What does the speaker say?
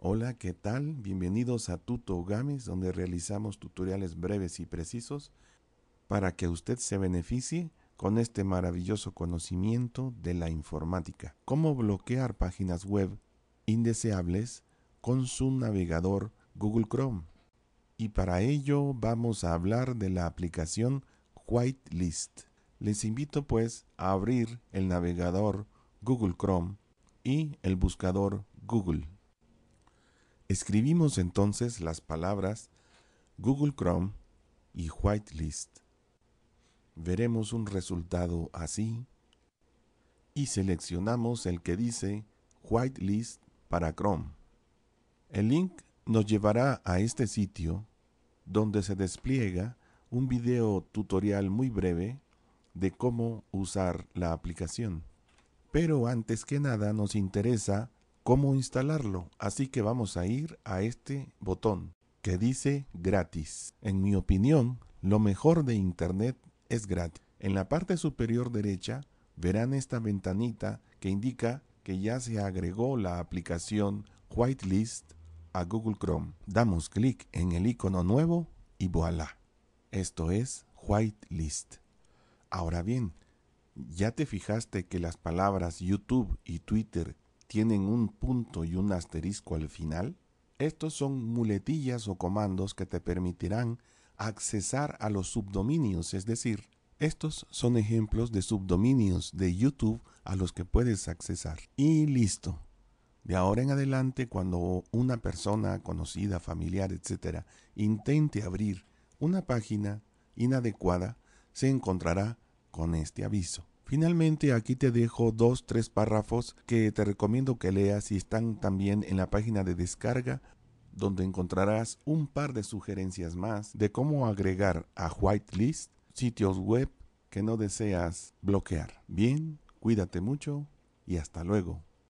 Hola, ¿qué tal? Bienvenidos a Tuto donde realizamos tutoriales breves y precisos para que usted se beneficie con este maravilloso conocimiento de la informática. Cómo bloquear páginas web indeseables con su navegador Google Chrome. Y para ello vamos a hablar de la aplicación Whitelist. Les invito pues a abrir el navegador Google Chrome y el buscador Google. Escribimos entonces las palabras Google Chrome y Whitelist. Veremos un resultado así y seleccionamos el que dice Whitelist para Chrome. El link nos llevará a este sitio donde se despliega un video tutorial muy breve de cómo usar la aplicación. Pero antes que nada nos interesa cómo instalarlo. Así que vamos a ir a este botón que dice gratis. En mi opinión, lo mejor de Internet es gratis. En la parte superior derecha verán esta ventanita que indica que ya se agregó la aplicación Whitelist a Google Chrome. Damos clic en el icono nuevo y voilà. Esto es Whitelist. Ahora bien, ¿ya te fijaste que las palabras YouTube y Twitter tienen un punto y un asterisco al final, estos son muletillas o comandos que te permitirán accesar a los subdominios, es decir, estos son ejemplos de subdominios de YouTube a los que puedes accesar. Y listo. De ahora en adelante, cuando una persona conocida, familiar, etcétera, intente abrir una página inadecuada, se encontrará con este aviso. Finalmente, aquí te dejo dos, tres párrafos que te recomiendo que leas y están también en la página de descarga donde encontrarás un par de sugerencias más de cómo agregar a whitelist sitios web que no deseas bloquear. Bien, cuídate mucho y hasta luego.